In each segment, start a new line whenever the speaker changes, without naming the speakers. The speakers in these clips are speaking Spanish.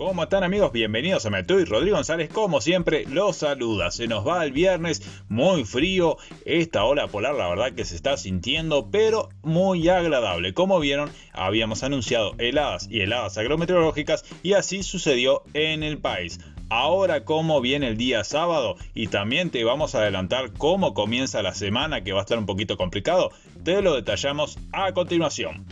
¿Cómo están amigos? Bienvenidos a Metro y Rodrigo González, como siempre, los saluda. Se nos va el viernes, muy frío, esta ola polar la verdad que se está sintiendo, pero muy agradable. Como vieron, habíamos anunciado heladas y heladas agrometeorológicas y así sucedió en el país ahora cómo viene el día sábado y también te vamos a adelantar cómo comienza la semana que va a estar un poquito complicado, te lo detallamos a continuación.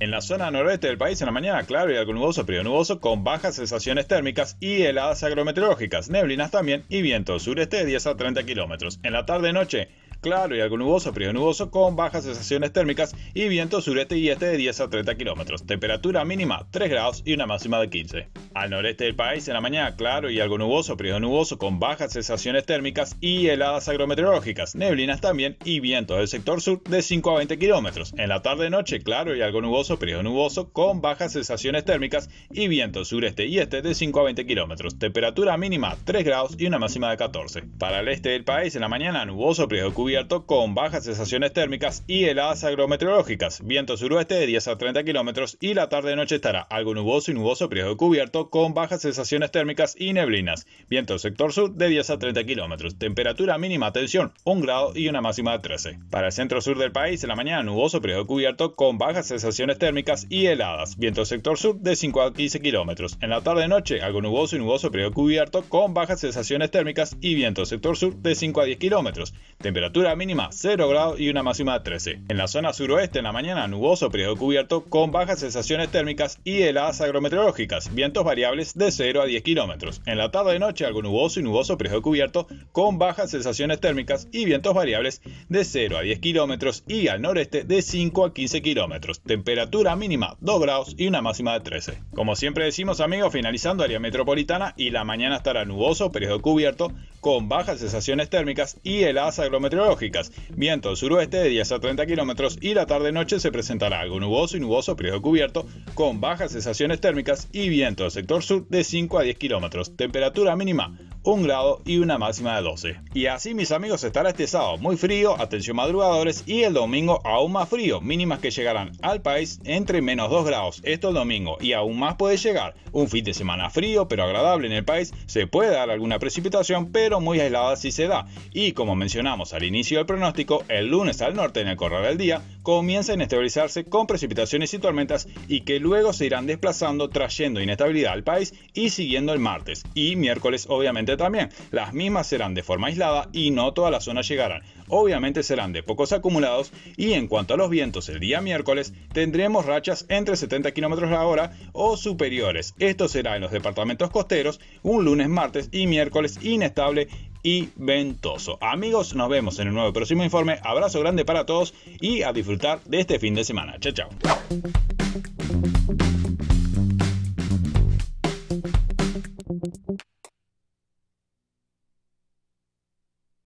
En la zona noroeste del país en la mañana, claro y algo nuboso, pero nuboso con bajas sensaciones térmicas y heladas agrometeorológicas, neblinas también y viento sureste de 10 a 30 kilómetros. En la tarde-noche, claro y algo nuboso, periodo nuboso con bajas sensaciones térmicas y viento sureste y este de 10 a 30 kilómetros. Temperatura mínima 3 grados y una máxima de 15. Al noreste del país en la mañana, claro y algo nuboso, periodo nuboso con bajas sensaciones térmicas y heladas agrometeorológicas, neblinas también y vientos del sector sur de 5 a 20 kilómetros. En la tarde-noche, claro y algo nuboso, periodo nuboso con bajas sensaciones térmicas y viento sureste y este de 5 a 20 kilómetros. Temperatura mínima 3 grados y una máxima de 14. Para el este del país en la mañana, nuboso, periodo cubierto cubierto con bajas sensaciones térmicas y heladas agrometeorológicas, viento suroeste de 10 a 30 kilómetros y la tarde-noche estará algo nuboso y nuboso periodo cubierto con bajas sensaciones térmicas y neblinas, viento sector sur de 10 a 30 kilómetros, temperatura mínima tensión 1 grado y una máxima de 13. Para el centro sur del país, en la mañana nuboso periodo cubierto con bajas sensaciones térmicas y heladas, viento sector sur de 5 a 15 kilómetros, en la tarde-noche algo nuboso y nuboso periodo cubierto con bajas sensaciones térmicas y viento sector sur de 5 a 10 kilómetros, temperatura temperatura mínima 0 grados y una máxima de 13. En la zona suroeste en la mañana nuboso periodo cubierto con bajas sensaciones térmicas y heladas agrometeorológicas, vientos variables de 0 a 10 kilómetros. En la tarde de noche algo nuboso y nuboso periodo cubierto con bajas sensaciones térmicas y vientos variables de 0 a 10 kilómetros y al noreste de 5 a 15 kilómetros. Temperatura mínima 2 grados y una máxima de 13. Como siempre decimos amigos, finalizando área metropolitana y la mañana estará nuboso periodo cubierto con bajas sensaciones térmicas y heladas agrometeorológicas meteorológicas. Viento suroeste de 10 a 30 km y la tarde-noche se presentará algo nuboso y nuboso periodo cubierto con bajas sensaciones térmicas y viento del sector sur de 5 a 10 km. Temperatura mínima un grado y una máxima de 12. Y así mis amigos estará este sábado muy frío, atención madrugadores, y el domingo aún más frío, mínimas que llegarán al país entre menos 2 grados, esto el domingo, y aún más puede llegar. Un fin de semana frío pero agradable en el país, se puede dar alguna precipitación pero muy aislada si se da. Y como mencionamos al inicio del pronóstico, el lunes al norte en el correr del día comienza a estabilizarse con precipitaciones y tormentas y que luego se irán desplazando trayendo inestabilidad al país y siguiendo el martes y miércoles obviamente también. Las mismas serán de forma aislada y no todas la zona llegarán. Obviamente serán de pocos acumulados y en cuanto a los vientos el día miércoles tendremos rachas entre 70 km la hora o superiores. Esto será en los departamentos costeros un lunes, martes y miércoles inestable y ventoso. Amigos, nos vemos en el nuevo próximo informe. Abrazo grande para todos y a disfrutar de este fin de semana. Chao, chao.